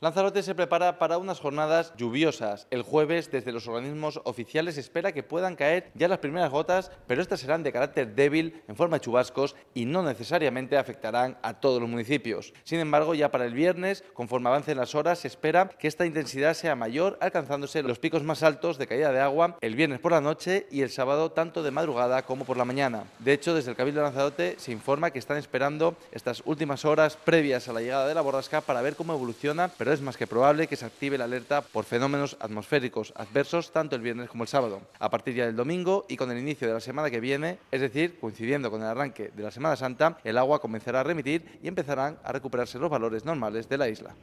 Lanzarote se prepara para unas jornadas lluviosas. El jueves, desde los organismos oficiales, espera que puedan caer ya las primeras gotas, pero estas serán de carácter débil, en forma de chubascos, y no necesariamente afectarán a todos los municipios. Sin embargo, ya para el viernes, conforme avancen las horas, se espera que esta intensidad sea mayor, alcanzándose los picos más altos de caída de agua el viernes por la noche y el sábado tanto de madrugada como por la mañana. De hecho, desde el Cabildo de Lanzarote se informa que están esperando estas últimas horas previas a la llegada de la borrasca para ver cómo evoluciona, es más que probable que se active la alerta por fenómenos atmosféricos adversos tanto el viernes como el sábado. A partir ya del domingo y con el inicio de la semana que viene, es decir, coincidiendo con el arranque de la Semana Santa, el agua comenzará a remitir y empezarán a recuperarse los valores normales de la isla.